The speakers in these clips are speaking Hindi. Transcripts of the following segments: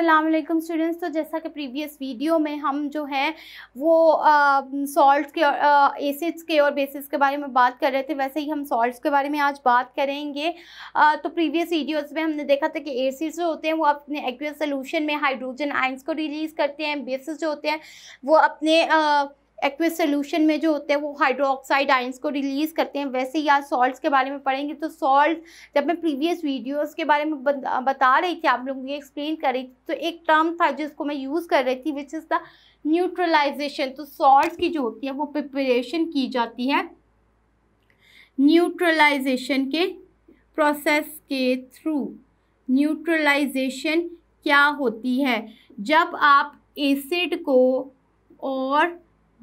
असलकम स्टूडेंट्स तो जैसा कि प्रीवियस वीडियो में हम जो हैं वो सॉल्ट के और एसिड्स के और बेसिस के बारे में बात कर रहे थे वैसे ही हम सॉल्ट के बारे में आज बात करेंगे आ, तो प्रीवियस वीडियोस में हमने देखा था कि एसिड्स जो होते हैं वो अपने एक्वियस सोल्यूशन में हाइड्रोजन आइंस को रिलीज़ करते हैं बेसिस जो होते हैं वो अपने आ, एक्विस सोल्यूशन में जो होते हैं वो हाइड्रोक्साइड आइंस को रिलीज़ करते हैं वैसे ही आज सॉल्ट्स के बारे में पढ़ेंगे तो सॉल्ट जब मैं प्रीवियस वीडियोज़ के बारे में बता रही थी आप लोगों को एक्सप्लेन कर रही थी तो एक टर्म था जिसको मैं यूज़ कर रही थी विच इज़ द न्यूट्रलाइजेशन तो सॉल्ट की जो होती है वो प्रिपरेशन की जाती है न्यूट्रलाइजेशन के प्रोसेस के थ्रू न्यूट्रलाइजेशन क्या होती है जब आप एसिड को और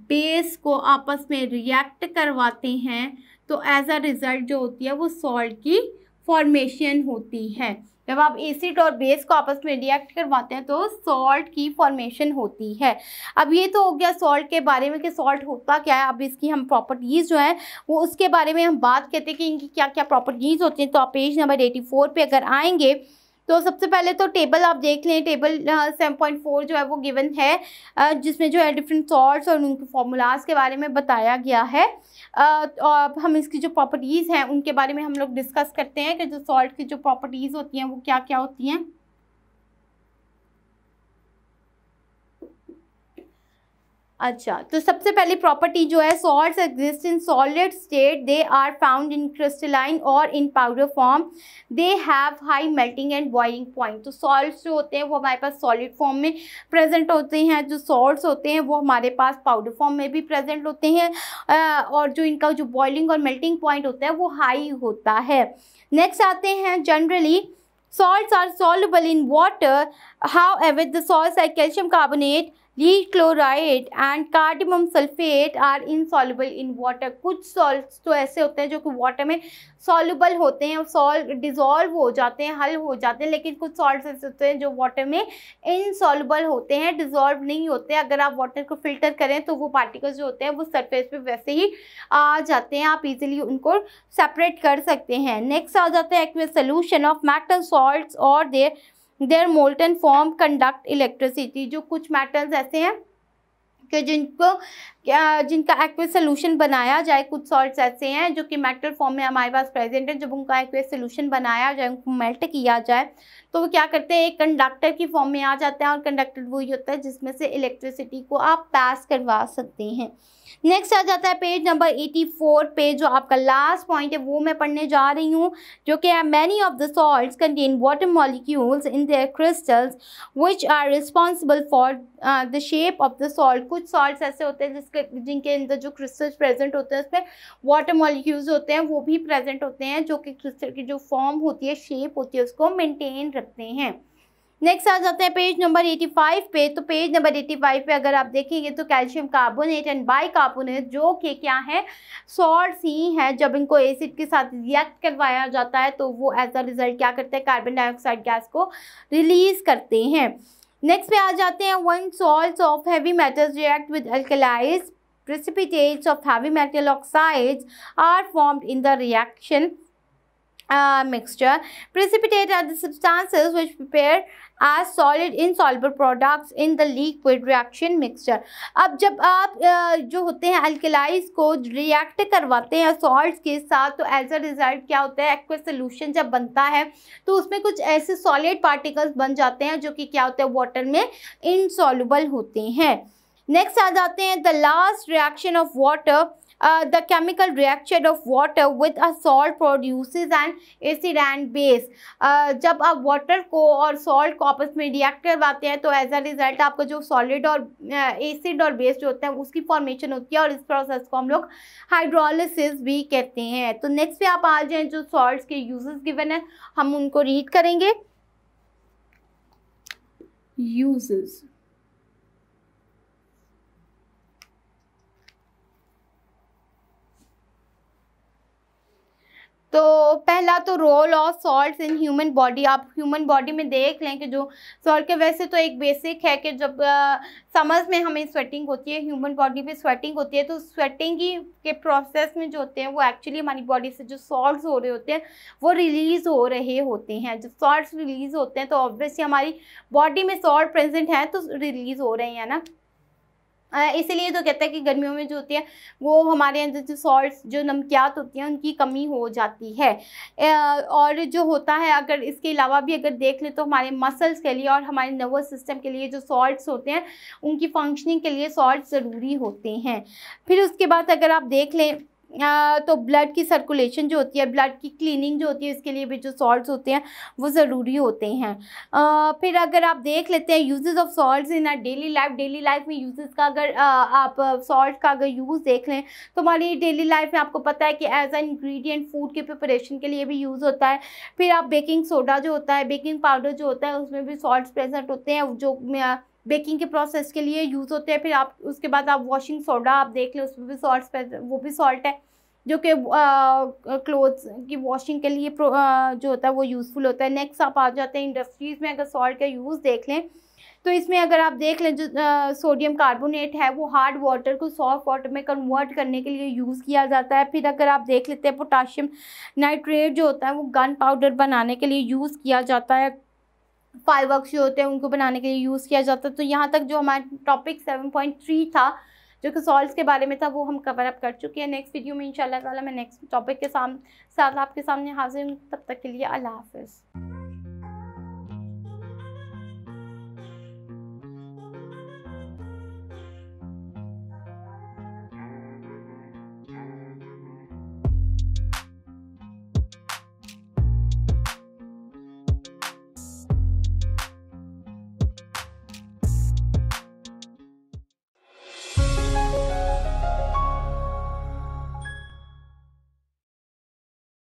बेस को आपस में रिएक्ट करवाते हैं तो एज अ रिज़ल्ट जो होती है वो सॉल्ट की फॉर्मेशन होती है जब आप एसिड और बेस को आपस में रिएक्ट करवाते हैं तो सॉल्ट की फॉर्मेशन होती है अब ये तो हो गया सॉल्ट के बारे में कि सॉल्ट होता क्या है अब इसकी हम प्रॉपर्टीज़ जो है वो उसके बारे में हम बात करते हैं कि इनकी क्या क्या प्रॉपर्टीज़ होती हैं तो आप पेज नंबर एटी फोर पर अगर आएँगे तो सबसे पहले तो टेबल आप देख लें टेबल सेवन पॉइंट फोर जो है वो गिवन है जिसमें जो है डिफरेंट सॉल्ट और उनके फार्मूलाज के बारे में बताया गया है और तो अब हम इसकी जो प्रॉपर्टीज़ हैं उनके बारे में हम लोग डिस्कस करते हैं कि जो सॉल्ट की जो प्रॉपर्टीज़ होती हैं वो क्या क्या होती हैं अच्छा तो सबसे पहली प्रॉपर्टी जो है salts exist in solid state they are found in crystalline और in powder form they have high melting and boiling point तो सॉल्ट्स जो होते हैं वो हमारे पास सॉलिड फॉर्म में प्रेजेंट होते हैं जो सॉल्ट्स होते हैं वो हमारे पास पाउडर फॉर्म में भी प्रेजेंट होते हैं और जो इनका जो बॉइलिंग और मेल्टिंग पॉइंट होता है वो हाई होता है नेक्स्ट आते हैं generally salts are soluble in water however the salt are calcium carbonate lead chloride and cardamom sulphate are insoluble in water कुछ सॉल्ट तो ऐसे होते हैं जो कि वाटर में सॉल्युबल होते हैं सॉल डिजॉल्व हो जाते हैं हल हो जाते हैं लेकिन कुछ सॉल्ट ऐसे होते हैं जो वाटर में इनसॉल्युबल होते हैं डिजॉल्व नहीं होते अगर आप वाटर को फिल्टर करें तो वो पार्टिकल्स जो होते हैं वो सरफेस पर वैसे ही आ जाते हैं आप इजिली उनको सेपरेट कर सकते हैं नेक्स्ट आ जाते हैं aqueous solution of metal salt और their their molten form conduct electricity जो कुछ मेटल्स ऐसे हैं कि जिनको जिनका एक्वेस सोल्यूशन बनाया जाए कुछ सॉल्ट्स ऐसे हैं जो कि मेटल फॉर्म में हमारे पास प्रेजेंट है जब उनका एक्वेस सोल्यूशन बनाया जाए उनको मेल्ट किया जाए तो वो क्या करते हैं एक कंडक्टर की फॉर्म में आ जाते हैं और कंडक्टर वही होता है जिसमें से इलेक्ट्रिसिटी को आप पास करवा सकते हैं नेक्स्ट आ जाता है पेज नंबर फोर पे जो आपका लास्ट पॉइंट है वो मैं पढ़ने जा रही हूँ जो कि many of the salt contain water molecules in their crystals which are responsible for the shape of the salt को कुछ सॉल्ट ऐसे होते हैं जिसके जिनके अंदर जो क्रिस्टल्स प्रेजेंट होते हैं उसमें वाटर मॉलिक्यूल्स होते हैं वो भी प्रेजेंट होते हैं जो कि क्रिस्टल की जो फॉर्म होती है शेप होती है उसको मेनटेन रखते हैं नेक्स्ट आ जाते हैं पेज नंबर 85 पे तो पेज नंबर 85 पे अगर आप देखेंगे तो calcium carbonate and bicarbonate जो कि क्या है सॉल्ट ही है जब इनको एसिड के साथ रिएक्ट करवाया जाता है तो वो एज अ रिजल्ट क्या करते हैं कार्बन डाइऑक्साइड गैस को रिलीज़ करते हैं नेक्स्ट पे आ जाते हैं one salt of heavy metals react with alkalis precipitates of heavy metal oxides are formed in the reaction mixture precipitate are the substances which prepare as solid insoluble products in the liquid reaction mixture अब जब आप जो होते हैं अल्कलाइज को रिएक्ट करवाते हैं सॉल्ट के साथ तो एज अ रिज़ल्ट क्या होता है एक्वा सोल्यूशन जब बनता है तो उसमें कुछ ऐसे सॉलिड पार्टिकल्स बन जाते हैं जो कि क्या होते हैं वाटर में इनसॉल्युबल होते हैं नेक्स्ट आ जाते हैं the last reaction of water the chemical reaction of water with a salt produce an acid and base जब आप वाटर को और सॉल्ट को आपस में रिएक्ट करवाते हैं तो एज अ रिजल्ट आपका जो सॉलिड और एसिड uh, और बेस जो होता है उसकी फॉर्मेशन होती है और इस प्रोसेस को हम लोग हाइड्रोलिसिस भी कहते हैं तो नेक्स्ट पे आप आ जाए जो सॉल्ट के यूजेस गिवन है हम उनको रीड करेंगे यूजेस पहला तो role of salts in human body आप ह्यूमन बॉडी में देख लें कि जो सॉल्ट के वैसे तो एक बेसिक है कि जब समर्स में हमें स्वेटिंग होती है ह्यूमन बॉडी पे स्वेटिंग होती है तो स्वेटिंग ही के प्रोसेस में जो होते हैं वो एक्चुअली हमारी बॉडी से जो सॉल्ट हो रहे होते हैं वो रिलीज़ हो रहे होते हैं जब सॉल्ट रिलीज़ होते हैं तो ऑब्वियसली हमारी बॉडी में सॉल्ट प्रेजेंट हैं तो रिलीज़ हो रहे हैं ना इसीलिए तो कहते हैं कि गर्मियों में जो होती है वो हमारे अंदर जो सॉल्ट जो नमकियात होती हैं उनकी कमी हो जाती है और जो होता है अगर इसके अलावा भी अगर देख ले तो हमारे मसल्स के लिए और हमारे नर्वस सिस्टम के लिए जो सॉल्ट्स होते हैं उनकी फंक्शनिंग के लिए सॉल्ट ज़रूरी होते हैं फिर उसके बाद अगर आप देख लें हाँ, तो ब्लड की सर्कुलेशन जो होती है ब्लड की क्लीनिंग जो होती है इसके लिए भी जो सॉल्ट्स होते हैं वो ज़रूरी होते हैं आ, फिर अगर आप देख लेते हैं uses of salts in our daily life daily life में यूजेस का अगर आ, आप सॉल्ट का अगर यूज़ देख लें तो हमारी डेली लाइफ में आपको पता है कि एज अ इन्ग्रीडियंट फूड के प्रिपरेशन के लिए भी यूज़ होता है फिर आप बेकिंग सोडा जो होता है बेकिंग पाउडर जो होता है उसमें भी सॉल्ट प्रेजेंट होते हैं जो बेकिंग के प्रोसेस के लिए यूज़ होते हैं फिर आप उसके बाद आप वॉशिंग सोडा आप देख लें उसमें भी सॉल्ट वो भी सॉल्ट है जो कि क्लोथ्स की वॉशिंग के लिए आ, जो होता है वो यूज़फुल होता है नेक्स्ट आप आ जाते हैं इंडस्ट्रीज़ में अगर सॉल्ट का यूज़ देख लें तो इसमें अगर आप देख लें जो आ, सोडियम कार्बोनेट है वो हार्ड वाटर को सॉफ्ट वाटर में कन्वर्ट करने के लिए यूज़ किया जाता है फिर अगर आप देख लेते हैं पोटाशियम नाइट्रेट जो होता है वो गन पाउडर बनाने के लिए यूज़ किया जाता है फायर जो होते हैं उनको बनाने के लिए यूज़ किया जाता है तो यहाँ तक जो हमारा टॉपिक सेवन पॉइंट थ्री था जो कि सॉल्ट के बारे में था वो हम कवर अप कर चुके हैं नेक्स्ट वीडियो में इंशाल्लाह ताला मैं नेक्स्ट टॉपिक के साम साथ आपके सामने हाजिर हूँ तब तक के लिए अल्लाह हाफिज़